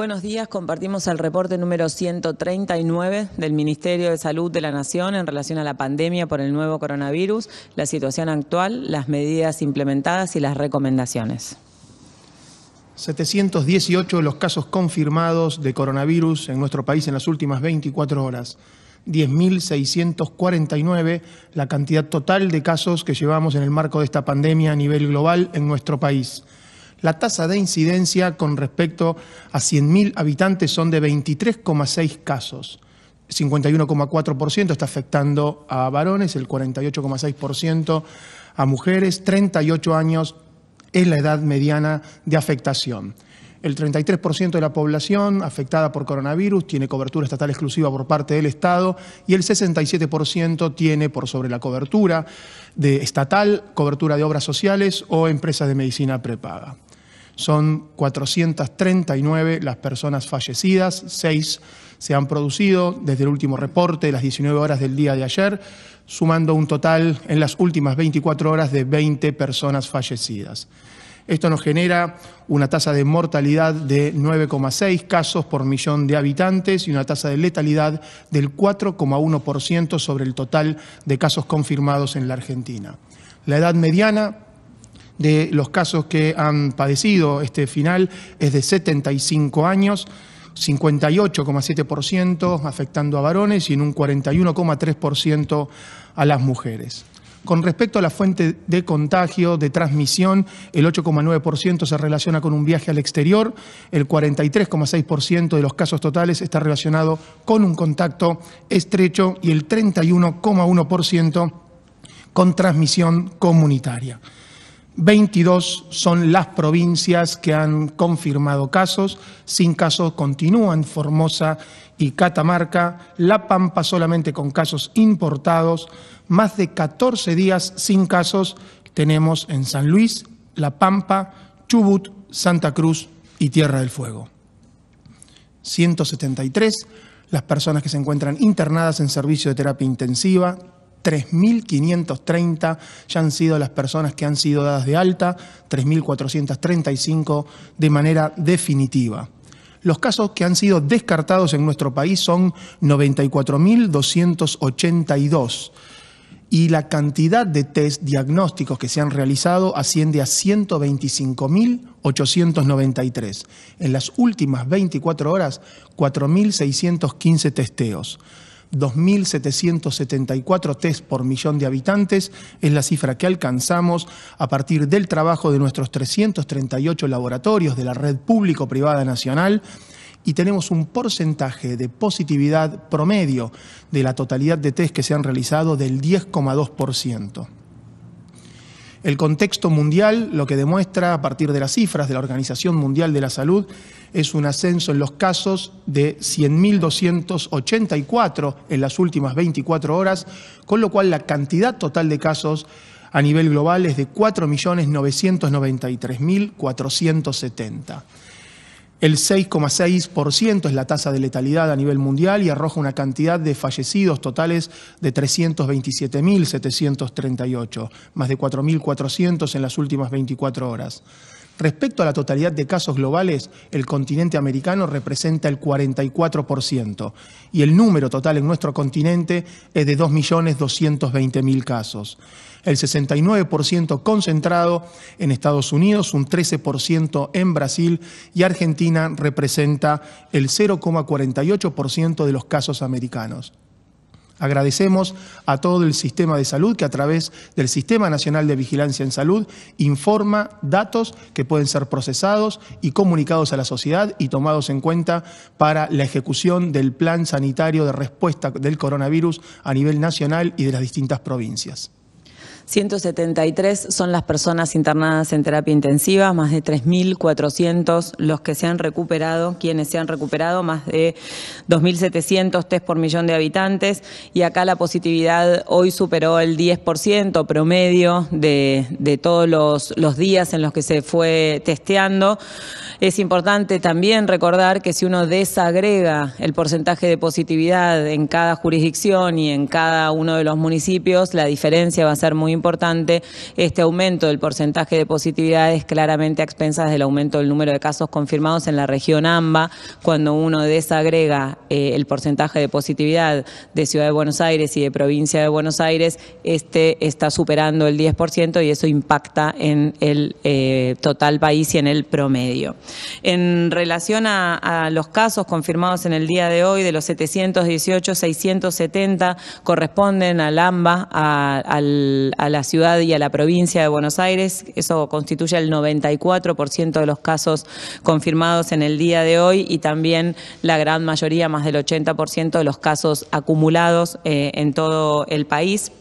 Buenos días, compartimos el reporte número 139 del Ministerio de Salud de la Nación en relación a la pandemia por el nuevo coronavirus, la situación actual, las medidas implementadas y las recomendaciones. 718 los casos confirmados de coronavirus en nuestro país en las últimas 24 horas. 10.649 la cantidad total de casos que llevamos en el marco de esta pandemia a nivel global en nuestro país. La tasa de incidencia con respecto a 100.000 habitantes son de 23,6 casos. 51,4% está afectando a varones, el 48,6% a mujeres, 38 años es la edad mediana de afectación. El 33% de la población afectada por coronavirus tiene cobertura estatal exclusiva por parte del Estado y el 67% tiene por sobre la cobertura estatal, cobertura de obras sociales o empresas de medicina prepaga. Son 439 las personas fallecidas, 6 se han producido desde el último reporte las 19 horas del día de ayer, sumando un total en las últimas 24 horas de 20 personas fallecidas. Esto nos genera una tasa de mortalidad de 9,6 casos por millón de habitantes y una tasa de letalidad del 4,1% sobre el total de casos confirmados en la Argentina. La edad mediana de los casos que han padecido este final es de 75 años, 58,7% afectando a varones y en un 41,3% a las mujeres. Con respecto a la fuente de contagio, de transmisión, el 8,9% se relaciona con un viaje al exterior, el 43,6% de los casos totales está relacionado con un contacto estrecho y el 31,1% con transmisión comunitaria. 22 son las provincias que han confirmado casos, sin casos continúan Formosa y Catamarca, La Pampa solamente con casos importados, más de 14 días sin casos tenemos en San Luis, La Pampa, Chubut, Santa Cruz y Tierra del Fuego. 173 las personas que se encuentran internadas en servicio de terapia intensiva, 3.530 ya han sido las personas que han sido dadas de alta, 3.435 de manera definitiva. Los casos que han sido descartados en nuestro país son 94.282 y la cantidad de test diagnósticos que se han realizado asciende a 125.893. En las últimas 24 horas, 4.615 testeos. 2.774 test por millón de habitantes es la cifra que alcanzamos a partir del trabajo de nuestros 338 laboratorios de la red público-privada nacional y tenemos un porcentaje de positividad promedio de la totalidad de test que se han realizado del 10,2%. El contexto mundial lo que demuestra a partir de las cifras de la Organización Mundial de la Salud es un ascenso en los casos de 100.284 en las últimas 24 horas, con lo cual la cantidad total de casos a nivel global es de 4.993.470. El 6,6% es la tasa de letalidad a nivel mundial y arroja una cantidad de fallecidos totales de 327.738, más de 4.400 en las últimas 24 horas. Respecto a la totalidad de casos globales, el continente americano representa el 44% y el número total en nuestro continente es de 2.220.000 casos. El 69% concentrado en Estados Unidos, un 13% en Brasil y Argentina representa el 0,48% de los casos americanos. Agradecemos a todo el sistema de salud que a través del Sistema Nacional de Vigilancia en Salud informa datos que pueden ser procesados y comunicados a la sociedad y tomados en cuenta para la ejecución del plan sanitario de respuesta del coronavirus a nivel nacional y de las distintas provincias. 173 son las personas internadas en terapia intensiva, más de 3.400 los que se han recuperado, quienes se han recuperado, más de 2.700 test por millón de habitantes y acá la positividad hoy superó el 10% promedio de, todos los, los días en los que se fue testeando. Es importante también recordar que si uno desagrega el porcentaje de positividad en cada jurisdicción y en cada uno de los municipios, la diferencia va a ser muy importante. Este aumento del porcentaje de positividad es claramente a expensas del aumento del número de casos confirmados en la región AMBA. Cuando uno desagrega eh, el porcentaje de positividad de Ciudad de Buenos Aires y de provincia de Buenos Aires, este está superando el 10% y eso impacta en el eh, total país y en el promedio. En relación a, los casos confirmados en el día de hoy, de los 718, 670 corresponden al AMBA, al, a la ciudad y a la provincia de Buenos Aires. Eso constituye el 94% de los casos confirmados en el día de hoy y también la gran mayoría, más del 80% de los casos acumulados eh, en todo el país.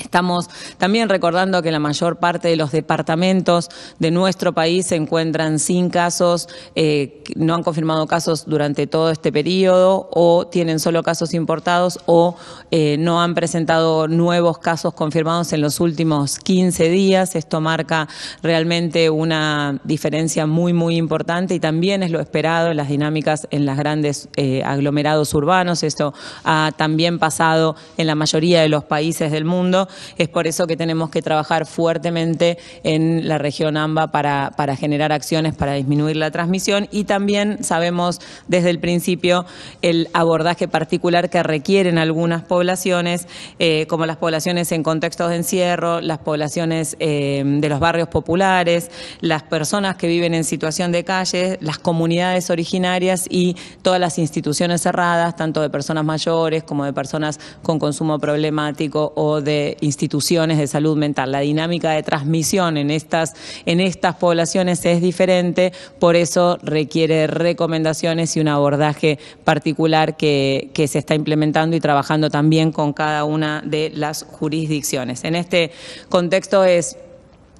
Estamos también recordando que la mayor parte de los departamentos de nuestro país se encuentran sin casos, eh, no han confirmado casos durante todo este periodo o tienen solo casos importados o eh, no han presentado nuevos casos confirmados en los últimos 15 días. Esto marca realmente una diferencia muy, muy importante y también es lo esperado en las dinámicas en los grandes eh, aglomerados urbanos. Esto ha también pasado en la mayoría de los países del mundo es por eso que tenemos que trabajar fuertemente en la región AMBA para, generar acciones para disminuir la transmisión y también sabemos desde el principio el abordaje particular que requieren algunas poblaciones, eh, como las poblaciones en contextos de encierro, las poblaciones eh, de los barrios populares, las personas que viven en situación de calle, las comunidades originarias y todas las instituciones cerradas, tanto de personas mayores como de personas con consumo problemático o de instituciones de salud mental. La dinámica de transmisión en estas, en estas poblaciones es diferente, por eso requiere recomendaciones y un abordaje particular que se está implementando y trabajando también con cada una de las jurisdicciones. En este contexto es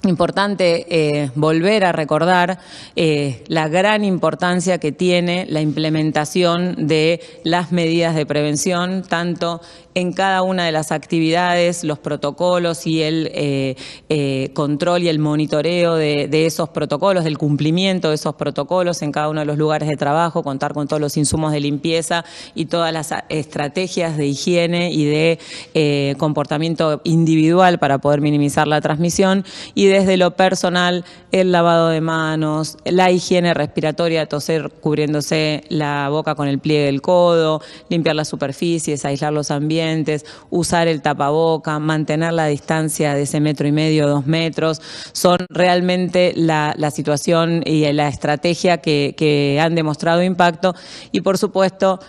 importante eh, volver a recordar eh, la gran importancia que tiene la implementación de las medidas de prevención, tanto en cada una de las actividades, los protocolos y el eh, control y el monitoreo de, de, esos protocolos, del cumplimiento de esos protocolos en cada uno de los lugares de trabajo, contar con todos los insumos de limpieza y todas las estrategias de higiene y de comportamiento individual para poder minimizar la transmisión y de desde lo personal, el lavado de manos, la higiene respiratoria, toser cubriéndose la boca con el pliegue del codo, limpiar las superficies, aislar los ambientes, usar el tapaboca, mantener la distancia de ese metro y medio, dos metros, son realmente la, situación y la estrategia que, que han demostrado impacto y por supuesto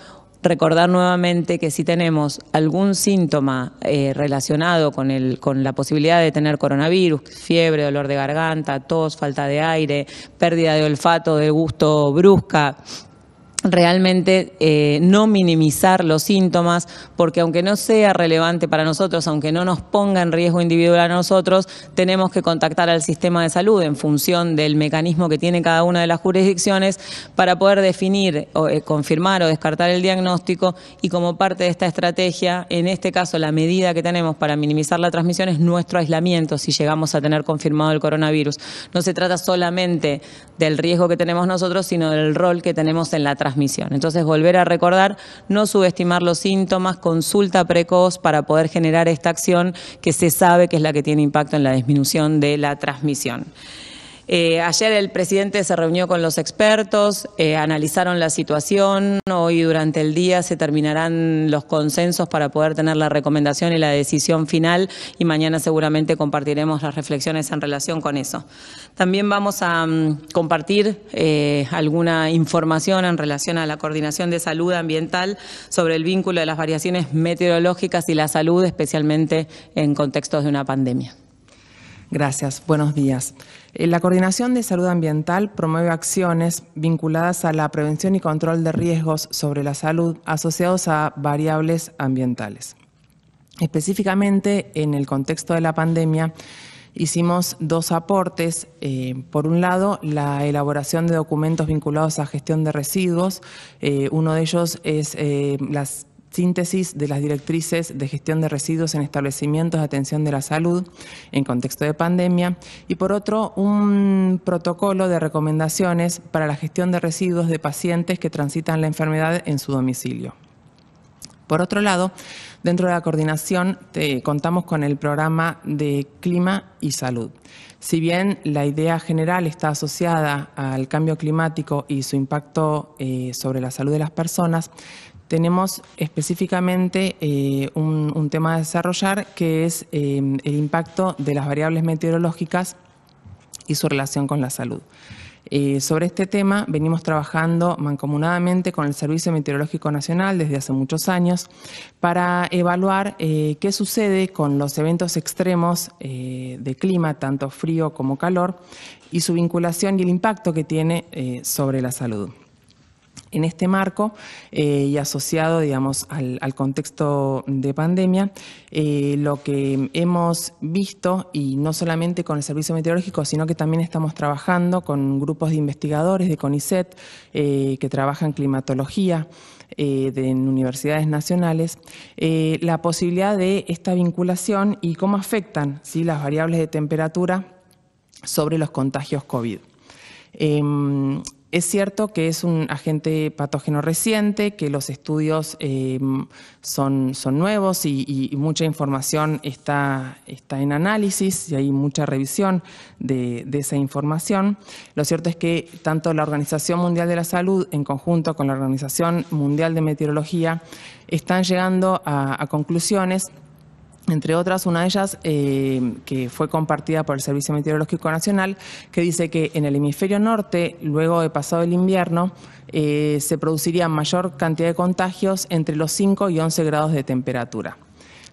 recordar nuevamente que si tenemos algún síntoma eh, relacionado con, el, con la posibilidad de tener coronavirus, fiebre, dolor de garganta, tos, falta de aire, pérdida de olfato, de gusto brusca, realmente eh, no minimizar los síntomas, porque aunque no sea relevante para nosotros, aunque no nos ponga en riesgo individual a nosotros, tenemos que contactar al sistema de salud en función del mecanismo que tiene cada una de las jurisdicciones para poder definir, o, eh, confirmar o descartar el diagnóstico y como parte de esta estrategia, en este caso la medida que tenemos para minimizar la transmisión es nuestro aislamiento si llegamos a tener confirmado el coronavirus. No se trata solamente del riesgo que tenemos nosotros, sino del rol que tenemos en la transmisión entonces, volver a recordar, no subestimar los síntomas, consulta precoz para poder generar esta acción que se sabe que es la que tiene impacto en la disminución de la transmisión. Eh, ayer el presidente se reunió con los expertos, eh, analizaron la situación, hoy durante el día se terminarán los consensos para poder tener la recomendación y la decisión final y mañana seguramente compartiremos las reflexiones en relación con eso. También vamos a mm, compartir eh, alguna información en relación a la coordinación de salud ambiental sobre el vínculo de las variaciones meteorológicas y la salud, especialmente en contextos de una pandemia. Gracias, buenos días. Eh, la Coordinación de Salud Ambiental promueve acciones vinculadas a la prevención y control de riesgos sobre la salud asociados a variables ambientales. Específicamente, en el contexto de la pandemia, hicimos dos aportes. Eh, por un lado, la elaboración de documentos vinculados a gestión de residuos. Eh, uno de ellos es las síntesis de las directrices de gestión de residuos en establecimientos de atención de la salud en contexto de pandemia y por otro un protocolo de recomendaciones para la gestión de residuos de pacientes que transitan la enfermedad en su domicilio. Por otro lado, dentro de la coordinación contamos con el programa de clima y salud. Si bien la idea general está asociada al cambio climático y su impacto eh, sobre la salud de las personas, tenemos específicamente eh, un, tema a desarrollar que es eh, el impacto de las variables meteorológicas y su relación con la salud. Eh, sobre este tema venimos trabajando mancomunadamente con el Servicio Meteorológico Nacional desde hace muchos años para evaluar qué sucede con los eventos extremos de clima, tanto frío como calor, y su vinculación y el impacto que tiene sobre la salud. En este marco eh, y asociado, digamos, al, contexto de pandemia, eh, lo que hemos visto, y no solamente con el Servicio Meteorológico, sino que también estamos trabajando con grupos de investigadores de CONICET eh, que trabajan climatología en universidades nacionales, la posibilidad de esta vinculación y cómo afectan las variables de temperatura sobre los contagios COVID. Em, es cierto que es un agente patógeno reciente, que los estudios eh, son, son, nuevos y, mucha información está, está en análisis y hay mucha revisión de, esa información. Lo cierto es que tanto la Organización Mundial de la Salud en conjunto con la Organización Mundial de Meteorología están llegando a conclusiones entre otras, una de ellas eh, que fue compartida por el Servicio Meteorológico Nacional, que dice que en el hemisferio norte, luego de pasado el invierno, eh, se produciría mayor cantidad de contagios entre los 5 y 11 grados de temperatura.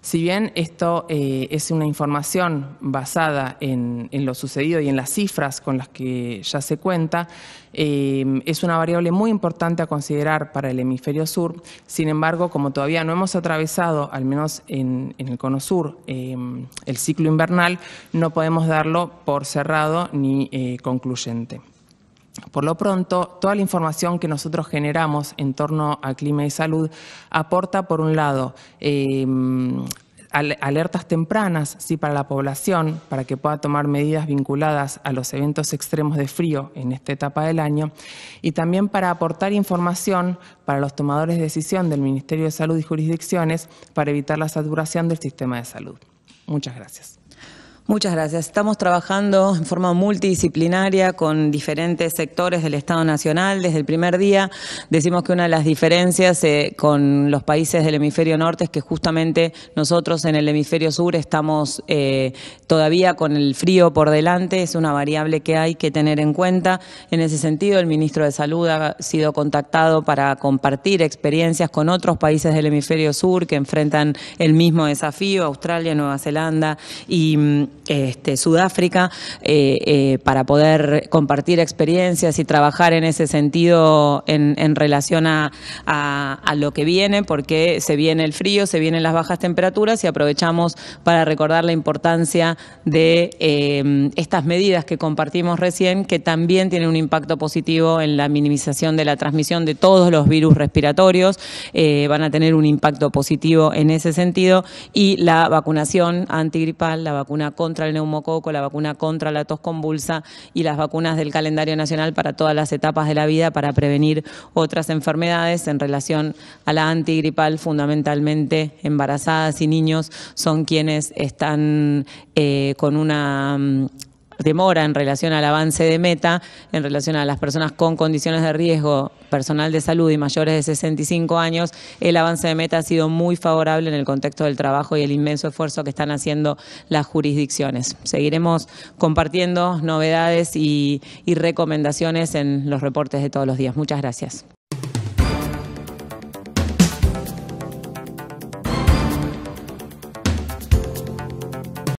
Si bien esto eh, es una información basada en, lo sucedido y en las cifras con las que ya se cuenta, eh, es una variable muy importante a considerar para el hemisferio sur. Sin embargo, como todavía no hemos atravesado, al menos en, el cono sur, eh, el ciclo invernal, no podemos darlo por cerrado ni concluyente. Por lo pronto, toda la información que nosotros generamos en torno al clima y salud aporta, por un lado, em, alertas tempranas sí, para la población, para que pueda tomar medidas vinculadas a los eventos extremos de frío en esta etapa del año, y también para aportar información para los tomadores de decisión del Ministerio de Salud y jurisdicciones para evitar la saturación del sistema de salud. Muchas gracias. Muchas gracias. Estamos trabajando en forma multidisciplinaria con diferentes sectores del Estado Nacional. Desde el primer día decimos que una de las diferencias eh, con los países del hemisferio norte es que justamente nosotros en el hemisferio sur estamos eh, todavía con el frío por delante. Es una variable que hay que tener en cuenta. En ese sentido, el ministro de Salud ha sido contactado para compartir experiencias con otros países del hemisferio sur que enfrentan el mismo desafío, Australia, Nueva Zelanda y mm, este, Sudáfrica eh, eh, para poder compartir experiencias y trabajar en ese sentido en, relación a, lo que viene, porque se viene el frío, se vienen las bajas temperaturas y aprovechamos para recordar la importancia de eh, estas medidas que compartimos recién, que también tienen un impacto positivo en la minimización de la transmisión de todos los virus respiratorios, van a tener un impacto positivo en ese sentido y la vacunación antigripal, la vacuna contra contra el neumococo, la vacuna contra la tos convulsa y las vacunas del calendario nacional para todas las etapas de la vida para prevenir otras enfermedades en relación a la antigripal, fundamentalmente embarazadas y niños son quienes están eh, con una mm, demora en relación al avance de meta, en relación a las personas con condiciones de riesgo, personal de salud y mayores de 65 años, el avance de meta ha sido muy favorable en el contexto del trabajo y el inmenso esfuerzo que están haciendo las jurisdicciones. Seguiremos compartiendo novedades y, recomendaciones en los reportes de todos los días. Muchas gracias.